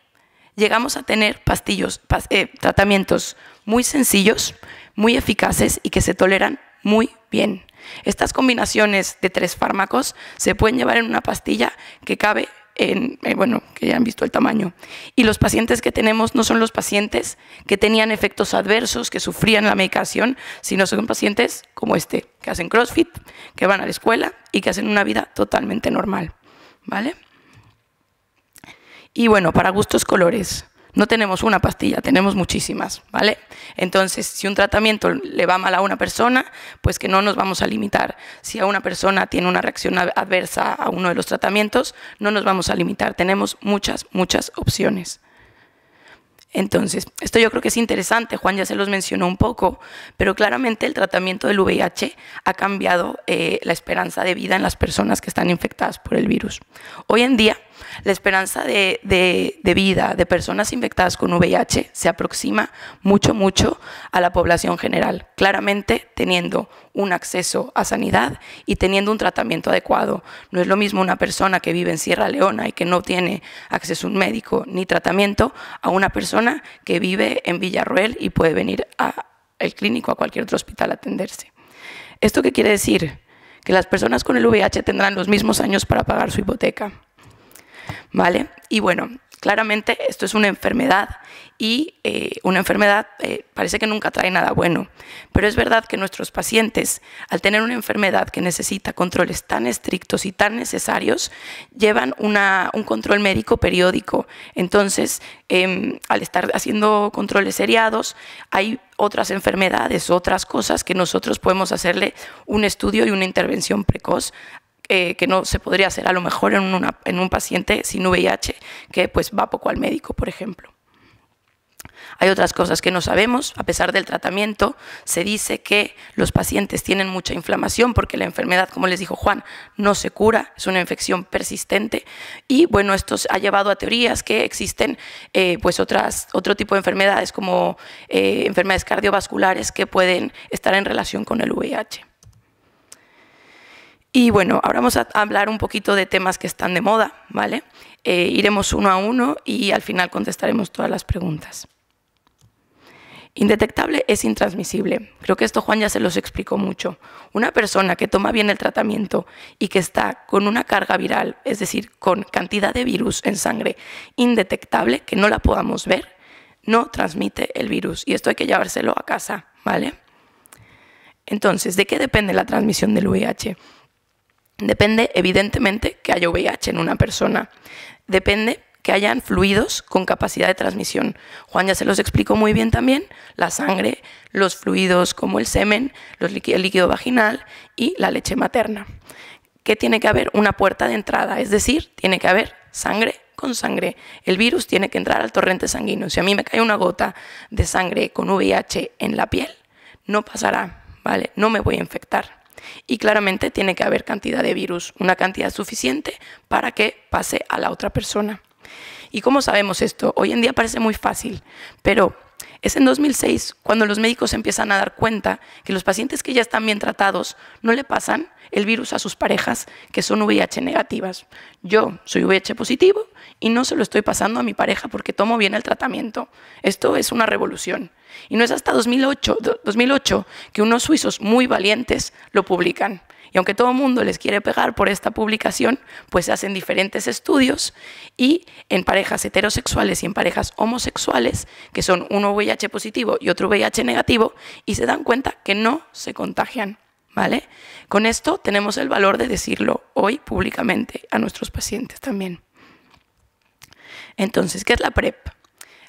llegamos a tener pastillos, eh, tratamientos muy sencillos, muy eficaces y que se toleran muy bien. Estas combinaciones de tres fármacos se pueden llevar en una pastilla que cabe eh, bueno, que ya han visto el tamaño. Y los pacientes que tenemos no son los pacientes que tenían efectos adversos, que sufrían la medicación, sino son pacientes como este, que hacen CrossFit, que van a la escuela y que hacen una vida totalmente normal. ¿Vale? Y bueno, para gustos colores no tenemos una pastilla, tenemos muchísimas, ¿vale? Entonces, si un tratamiento le va mal a una persona, pues que no nos vamos a limitar. Si a una persona tiene una reacción adversa a uno de los tratamientos, no nos vamos a limitar. Tenemos muchas, muchas opciones. Entonces, esto yo creo que es interesante, Juan ya se los mencionó un poco, pero claramente el tratamiento del VIH ha cambiado eh, la esperanza de vida en las personas que están infectadas por el virus. Hoy en día, la esperanza de, vida de personas infectadas con VIH se aproxima mucho, mucho a la población general, claramente teniendo un acceso a sanidad y teniendo un tratamiento adecuado. No es lo mismo una persona que vive en Sierra Leona y que no tiene acceso a un médico ni tratamiento a una persona que vive en Villarroel y puede venir al clínico, a cualquier otro hospital a atenderse. ¿Esto qué quiere decir? Que las personas con el VIH tendrán los mismos años para pagar su hipoteca, ¿vale? Y bueno, claramente esto es una enfermedad y eh, una enfermedad eh, parece que nunca trae nada bueno, pero es verdad que nuestros pacientes, al tener una enfermedad que necesita controles tan estrictos y tan necesarios, llevan un control médico periódico. Entonces, em, al estar haciendo controles seriados, hay otras enfermedades, otras cosas que nosotros podemos hacerle un estudio y una intervención precoz eh, que no se podría hacer a lo mejor en, un paciente sin VIH que pues va poco al médico, por ejemplo. Hay otras cosas que no sabemos, a pesar del tratamiento, se dice que los pacientes tienen mucha inflamación porque la enfermedad, como les dijo Juan, no se cura, es una infección persistente y bueno, esto ha llevado a teorías que existen eh, pues otras, otro tipo de enfermedades como eh, enfermedades cardiovasculares que pueden estar en relación con el VIH. Y bueno, ahora vamos a hablar un poquito de temas que están de moda, ¿vale? Eh, iremos uno a uno y al final contestaremos todas las preguntas. Indetectable es intransmisible. Creo que esto Juan ya se los explicó mucho. Una persona que toma bien el tratamiento y que está con una carga viral, es decir, con cantidad de virus en sangre indetectable, que no la podamos ver, no transmite el virus. Y esto hay que llevárselo a casa, ¿vale? Entonces, ¿de qué depende la transmisión del VIH? Depende, evidentemente, que haya VIH en una persona. Depende que hayan fluidos con capacidad de transmisión. Juan ya se los explicó muy bien también, la sangre, los fluidos como el semen, el líquido vaginal y la leche materna. ¿Qué tiene que haber? Una puerta de entrada, es decir, tiene que haber sangre con sangre. El virus tiene que entrar al torrente sanguíneo. Si a mí me cae una gota de sangre con VIH en la piel, no pasará, ¿vale? No me voy a infectar. Y claramente tiene que haber cantidad de virus, una cantidad suficiente para que pase a la otra persona. ¿Y cómo sabemos esto? Hoy en día parece muy fácil, pero es en 2006 cuando los médicos empiezan a dar cuenta que los pacientes que ya están bien tratados no le pasan el virus a sus parejas que son VIH negativas. Yo soy VIH positivo y no se lo estoy pasando a mi pareja porque tomo bien el tratamiento. Esto es una revolución. Y no es hasta 2008, que unos suizos muy valientes lo publican. Y aunque todo el mundo les quiere pegar por esta publicación, pues se hacen diferentes estudios y en parejas heterosexuales y en parejas homosexuales, que son uno VIH positivo y otro VIH negativo, y se dan cuenta que no se contagian. ¿Vale? Con esto tenemos el valor de decirlo hoy públicamente a nuestros pacientes también. Entonces, ¿qué es la PrEP?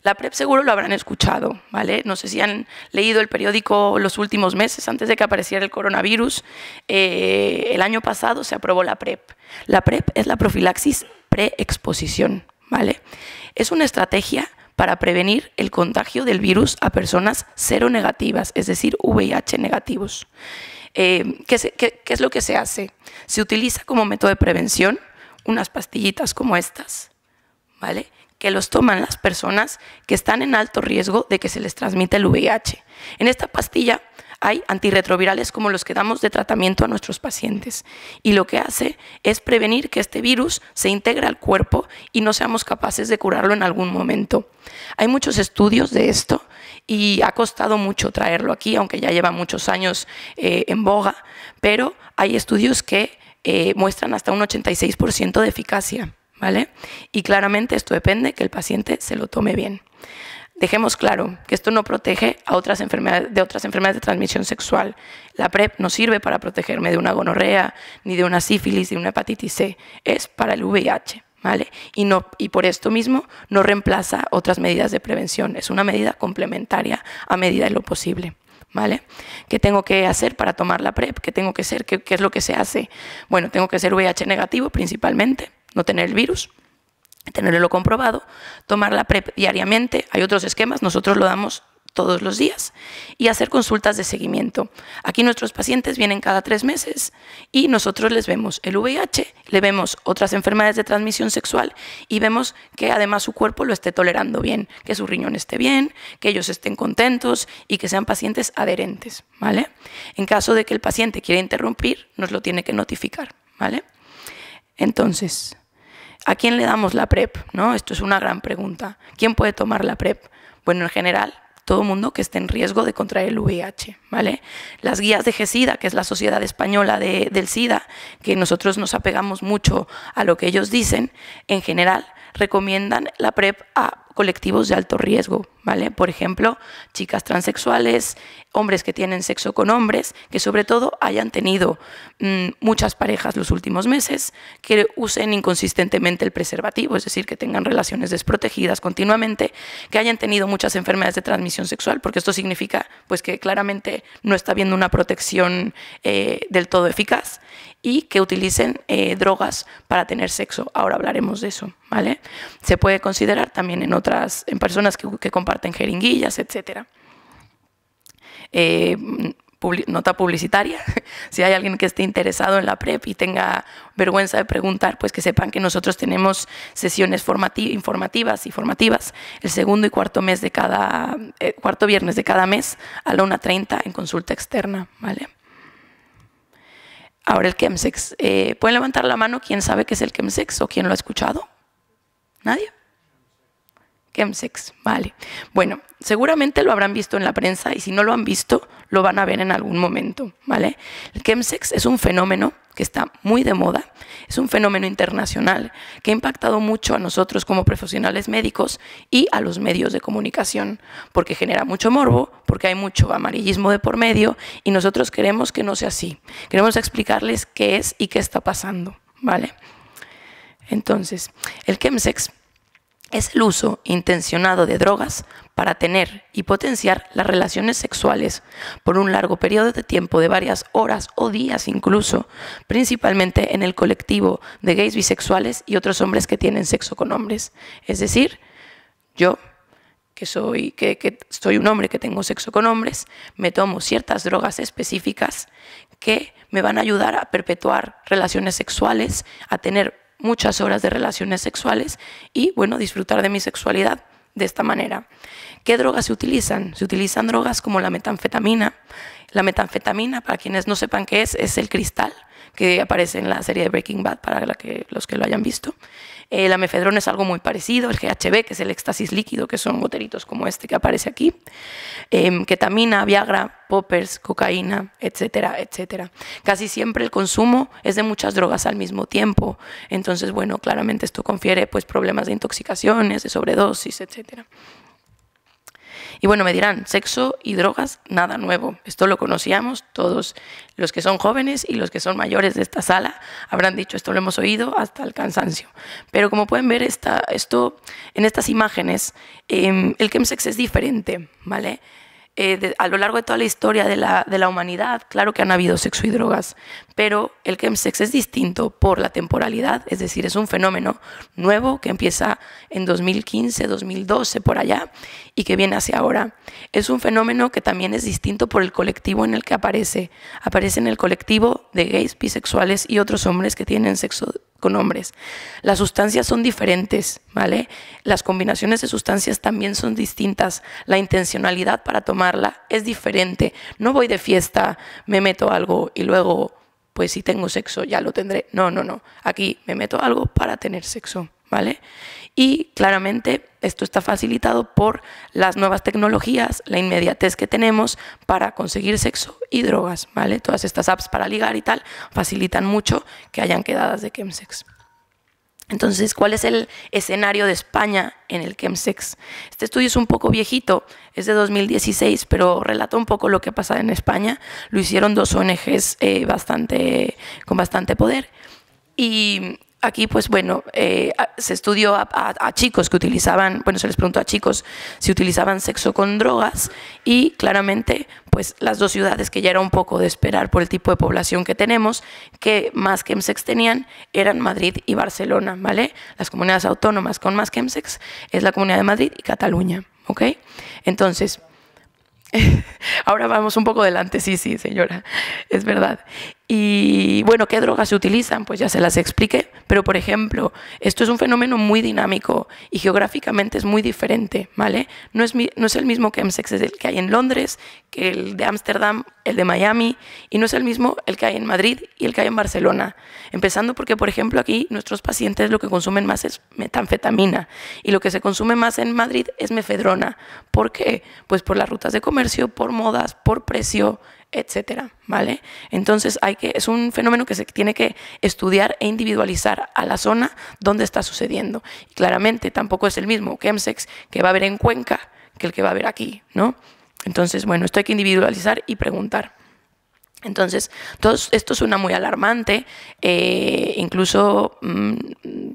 La PrEP seguro lo habrán escuchado, ¿vale? No sé si han leído el periódico los últimos meses, antes de que apareciera el coronavirus, eh, el año pasado se aprobó la PrEP. La PrEP es la profilaxis preexposición, ¿vale? Es una estrategia para prevenir el contagio del virus a personas cero negativas, es decir, VIH negativos. Eh, ¿Qué es lo que se hace? Se utiliza como método de prevención unas pastillitas como estas, que los toman las personas que están en alto riesgo de que se les transmita el VIH. En esta pastilla hay antirretrovirales como los que damos de tratamiento a nuestros pacientes y lo que hace es prevenir que este virus se integre al cuerpo y no seamos capaces de curarlo en algún momento. Hay muchos estudios de esto y ha costado mucho traerlo aquí, aunque ya lleva muchos años eh, en boga, pero hay estudios que eh, muestran hasta un 86% de eficacia. Y claramente esto depende que el paciente se lo tome bien. Dejemos claro que esto no protege a otras enfermedades, de otras enfermedades de transmisión sexual. La PrEP e no sirve para protegerme de una gonorrea, ni de una sífilis, ni de una hepatitis C. Es para el VIH. ¿Vale? Y, por esto mismo no reemplaza otras medidas de prevención, es una medida complementaria a medida de lo posible. ¿Vale? ¿Qué tengo que hacer para tomar la PrEP? E ¿Qué tengo que hacer? ¿Qué, ¿Qué, es lo que se hace? Bueno, tengo que ser VIH negativo principalmente, no tener el virus, tenerlo comprobado, tomarla PrEP diariamente, hay otros esquemas, nosotros lo damos todos los días y hacer consultas de seguimiento. Aquí nuestros pacientes vienen cada tres meses y nosotros les vemos el VIH, le vemos otras enfermedades de transmisión sexual y vemos que además su cuerpo lo esté tolerando bien, que su riñón esté bien, que ellos estén contentos y que sean pacientes adherentes. ¿vale? En caso de que el paciente quiera interrumpir, nos lo tiene que notificar. ¿vale? Entonces, ¿a quién le damos la PrEP? ¿No? Esto es una gran pregunta. ¿Quién puede tomar la PrEP? Bueno, en general, todo el mundo que esté en riesgo de contraer el VIH, ¿vale? Las guías de GESIDA, que es la Sociedad Española del SIDA, que nosotros nos apegamos mucho a lo que ellos dicen, en general recomiendan la PrEP a colectivos de alto riesgo, ¿vale? Por ejemplo, chicas transexuales, hombres que tienen sexo con hombres, que sobre todo hayan tenido mm, muchas parejas los últimos meses, que usen inconsistentemente el preservativo, es decir, que tengan relaciones desprotegidas continuamente, que hayan tenido muchas enfermedades de transmisión sexual, porque esto significa pues que claramente no está habiendo una protección eh, del todo eficaz y que utilicen eh, drogas para tener sexo. Ahora hablaremos de eso, ¿vale? Se puede considerar también en otras, en personas que, comparten jeringuillas, etc. Eh, nota publicitaria, <laughs> si hay alguien que esté interesado en la PrEP y tenga vergüenza de preguntar, pues que sepan que nosotros tenemos sesiones informativas y formativas el segundo y cuarto mes de cada, eh, cuarto viernes de cada mes a la 1.30 en consulta externa, ¿vale? Ahora el chemsex. Eh, ¿Pueden levantar la mano quién sabe qué es el chemsex o quién lo ha escuchado? ¿Nadie? Chemsex, vale. Bueno, seguramente lo habrán visto en la prensa y si no lo han visto, lo van a ver en algún momento, ¿vale? El Chemsex es un fenómeno que está muy de moda, es un fenómeno internacional que ha impactado mucho a nosotros como profesionales médicos y a los medios de comunicación, porque genera mucho morbo, porque hay mucho amarillismo de por medio y nosotros queremos que no sea así. Queremos explicarles qué es y qué está pasando, ¿vale? Entonces, el chemsex es el uso intencionado de drogas para tener y potenciar las relaciones sexuales por un largo periodo de tiempo de varias horas o días incluso, principalmente en el colectivo de gays bisexuales y otros hombres que tienen sexo con hombres. Es decir, yo, que soy, que, que soy un hombre que tengo sexo con hombres, me tomo ciertas drogas específicas que me van a ayudar a perpetuar relaciones sexuales, a tener muchas horas de relaciones sexuales y, bueno, disfrutar de mi sexualidad de esta manera. ¿Qué drogas se utilizan? Se utilizan drogas como la metanfetamina. La metanfetamina, para quienes no sepan qué es, es el cristal que aparece en la serie de Breaking Bad, para los que lo hayan visto. Eh, el amefedrón es algo muy parecido, el GHB, que es el éxtasis líquido, que son goteritos como este que aparece aquí, em, ketamina, Viagra, poppers, cocaína, etcétera, etcétera. Casi siempre el consumo es de muchas drogas al mismo tiempo, entonces, bueno, claramente esto confiere pues, problemas de intoxicaciones, de sobredosis, etcétera. Y bueno, me dirán, sexo y drogas, nada nuevo. Esto lo conocíamos todos. Los que son jóvenes y los que son mayores de esta sala habrán dicho, esto lo hemos oído hasta el cansancio. Pero como pueden ver esta, esto, en estas imágenes, eh, el chemsex es diferente, ¿vale? Eh, a lo largo de toda la historia de la, de la, humanidad, claro que han habido sexo y drogas, pero el chemsex es distinto por la temporalidad, es decir, es un fenómeno nuevo que empieza en 2015, 2012, por allá, y que viene hacia ahora. Es un fenómeno que también es distinto por el colectivo en el que aparece. Aparece en el colectivo de gays, bisexuales y otros hombres que tienen sexo con hombres. Las sustancias son diferentes, ¿vale? Las combinaciones de sustancias también son distintas. La intencionalidad para tomarla es diferente. No voy de fiesta, me meto algo y luego pues si tengo sexo ya lo tendré. No, no, no. Aquí me meto algo para tener sexo, ¿vale? Y claramente esto está facilitado por las nuevas tecnologías, la inmediatez que tenemos para conseguir sexo y drogas, ¿vale? Todas estas apps para ligar y tal facilitan mucho que hayan quedadas de chemsex. Entonces, ¿cuál es el escenario de España en el Chemsex? Este estudio es un poco viejito, es de 2016, pero relata un poco lo que pasa en España. Lo hicieron dos ONGs eh, bastante, con bastante poder. Y aquí, pues bueno, eh, se estudió a, chicos que utilizaban, bueno, se les preguntó a chicos si utilizaban sexo con drogas y claramente, pues las dos ciudades que ya era un poco de esperar por el tipo de población que tenemos, que más chemsex tenían, eran Madrid y Barcelona, ¿vale? Las comunidades autónomas con más chemsex es la Comunidad de Madrid y Cataluña, ¿ok? Entonces... <laughs> Ahora vamos un poco adelante, sí, sí, señora, es verdad. Y bueno, ¿qué drogas se utilizan? Pues ya se las expliqué, pero por ejemplo, esto es un fenómeno muy dinámico y geográficamente es muy diferente, ¿vale? No es, no es el mismo que MSX es el que hay en Londres, que el de Ámsterdam, el de Miami, y no es el mismo el que hay en Madrid y el que hay en Barcelona. Empezando porque, por ejemplo, aquí nuestros pacientes lo que consumen más es metanfetamina y lo que se consume más en Madrid es mefedrona. ¿Por qué? Pues por las rutas de comercio, por modas, por precio, etcétera, ¿vale? Entonces hay que, es un fenómeno que se tiene que estudiar e individualizar a la zona donde está sucediendo. Y claramente tampoco es el mismo chemsex que va a haber en Cuenca que el que va a haber aquí, ¿no? Entonces, bueno, esto hay que individualizar y preguntar. Entonces, todo esto suena muy alarmante, eh, incluso mm,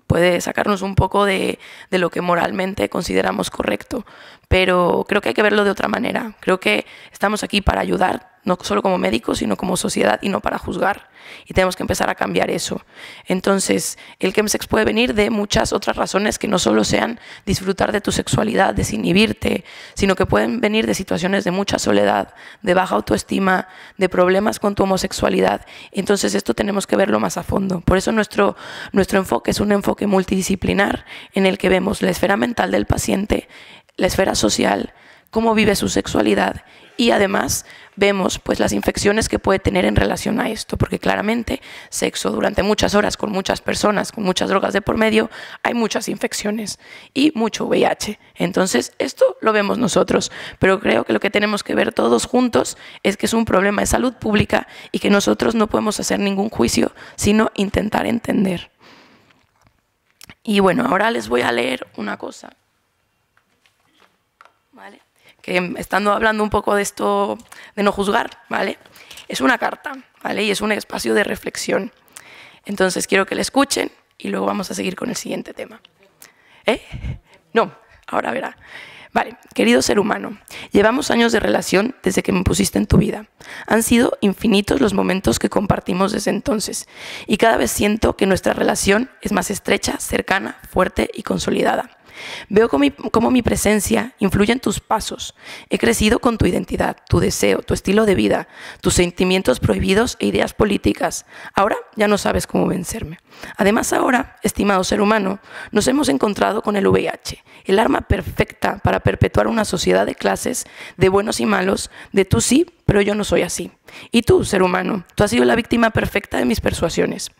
puede sacarnos un poco de, de, lo que moralmente consideramos correcto, pero creo que hay que verlo de otra manera. Creo que estamos aquí para ayudar, no solo como médicos, sino como sociedad y no para juzgar. Y tenemos que empezar a cambiar eso. Entonces, el chemsex puede venir de muchas otras razones que no solo sean disfrutar de tu sexualidad, desinhibirte, sino que pueden venir de situaciones de mucha soledad, de baja autoestima, de problemas con tu homosexualidad. Entonces, esto tenemos que verlo más a fondo. Por eso nuestro, nuestro enfoque es un enfoque multidisciplinar en el que vemos la esfera mental del paciente, la esfera social, cómo vive su sexualidad y además vemos pues las infecciones que puede tener en relación a esto, porque claramente sexo durante muchas horas con muchas personas, con muchas drogas de por medio, hay muchas infecciones y mucho VIH. Entonces, esto lo vemos nosotros, pero creo que lo que tenemos que ver todos juntos es que es un problema de salud pública y que nosotros no podemos hacer ningún juicio, sino intentar entender. Y bueno, ahora les voy a leer una cosa que estando hablando un poco de esto de no juzgar, ¿vale? Es una carta, ¿vale? Y es un espacio de reflexión. Entonces quiero que la escuchen y luego vamos a seguir con el siguiente tema. ¿Eh? No, ahora verá. Vale, querido ser humano, llevamos años de relación desde que me pusiste en tu vida. Han sido infinitos los momentos que compartimos desde entonces y cada vez siento que nuestra relación es más estrecha, cercana, fuerte y consolidada. Veo cómo mi, presencia influye en tus pasos. He crecido con tu identidad, tu deseo, tu estilo de vida, tus sentimientos prohibidos e ideas políticas. Ahora ya no sabes cómo vencerme. Además, ahora, estimado ser humano, nos hemos encontrado con el VIH, el arma perfecta para perpetuar una sociedad de clases, de buenos y malos, de tú sí, pero yo no soy así. Y tú, ser humano, tú has sido la víctima perfecta de mis persuasiones.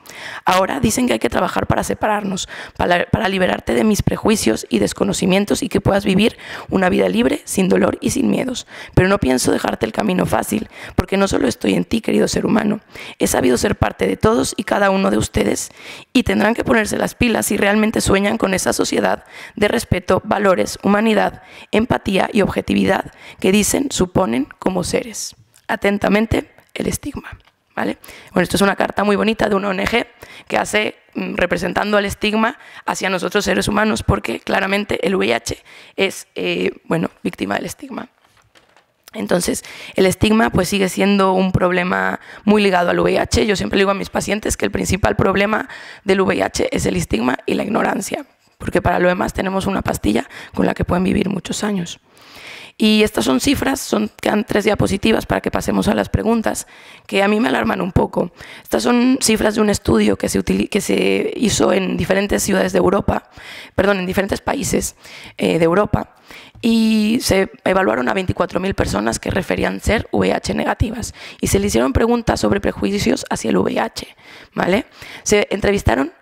Ahora dicen que hay que trabajar para separarnos, para, liberarte de mis prejuicios y desconocimientos y que puedas vivir una vida libre, sin dolor y sin miedos. Pero no pienso dejarte el camino fácil, porque no solo estoy en ti, querido ser humano. He sabido ser parte de todos y cada uno de ustedes y tendrán que ponerse las pilas si realmente sueñan con esa sociedad de respeto, valores, humanidad, empatía y objetividad que dicen, suponen como seres. Atentamente, el estigma. ¿Vale? Bueno, esto es una carta muy bonita de una ONG que hace mm, representando al estigma hacia nosotros seres humanos porque claramente el VIH es, eh, bueno, víctima del estigma. Entonces, el estigma pues sigue siendo un problema muy ligado al VIH. Yo siempre digo a mis pacientes que el principal problema del VIH es el estigma y la ignorancia, porque para lo demás tenemos una pastilla con la que pueden vivir muchos años. Y estas son cifras, son, quedan tres diapositivas para que pasemos a las preguntas, que a mí me alarman un poco. Estas son cifras de un estudio que se, que se hizo en diferentes ciudades de Europa, perdón, en diferentes países eh, de Europa, y se evaluaron a 24.000 personas que referían ser VIH negativas y se le hicieron preguntas sobre prejuicios hacia el VIH, ¿vale? Se entrevistaron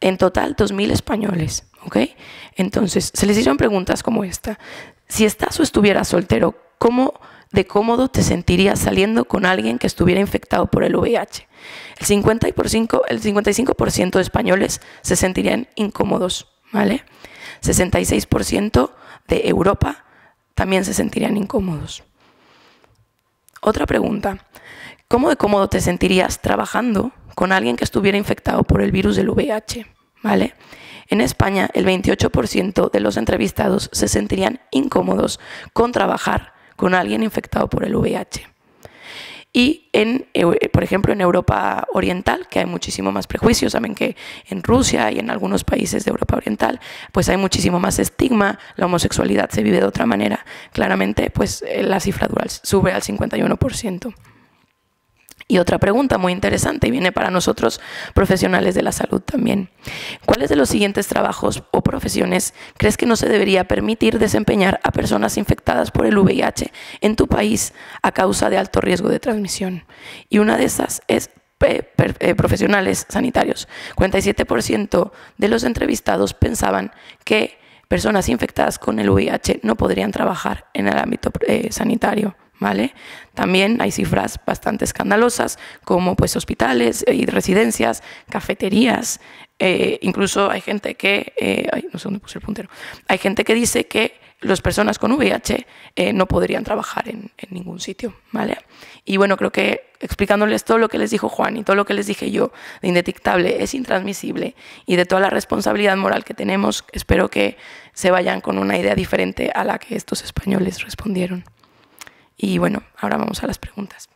en total 2.000 españoles, ¿ok? Entonces, se les hicieron preguntas como esta si estás o estuvieras soltero, ¿cómo de cómodo te sentirías saliendo con alguien que estuviera infectado por el VIH? El, 55% de españoles se sentirían incómodos, ¿vale? 66% de Europa también se sentirían incómodos. Otra pregunta, ¿cómo de cómodo te sentirías trabajando con alguien que estuviera infectado por el virus del VIH? ¿vale? En España, el 28% de los entrevistados se sentirían incómodos con trabajar con alguien infectado por el VIH. Y, en, eh, por ejemplo, en Europa Oriental, que hay muchísimo más prejuicio saben que en Rusia y en algunos países de Europa Oriental, pues hay muchísimo más estigma, la homosexualidad se vive de otra manera. Claramente, pues eh, la cifra sube al 51%. Y otra pregunta muy interesante y viene para nosotros profesionales de la salud también. ¿Cuáles de los siguientes trabajos o profesiones crees que no se debería permitir desempeñar a personas infectadas por el VIH en tu país a causa de alto riesgo de transmisión? Y una de esas es eh, profesionales sanitarios. 47% de los entrevistados pensaban que personas infectadas con el VIH no podrían trabajar en el ámbito eh, sanitario. ¿vale? También hay cifras bastante escandalosas como pues hospitales eh, y residencias, cafeterías, eh, incluso hay gente que, eh, ay, no sé dónde puse el puntero, hay gente que dice que las personas con VIH no podrían trabajar en, ningún sitio, ¿vale? Y bueno, creo que explicándoles todo lo que les dijo Juan y todo lo que les dije yo, de indetectable es intransmisible y de toda la responsabilidad moral que tenemos, espero que se vayan con una idea diferente a la que estos españoles respondieron. Y bueno, ahora vamos a las preguntas.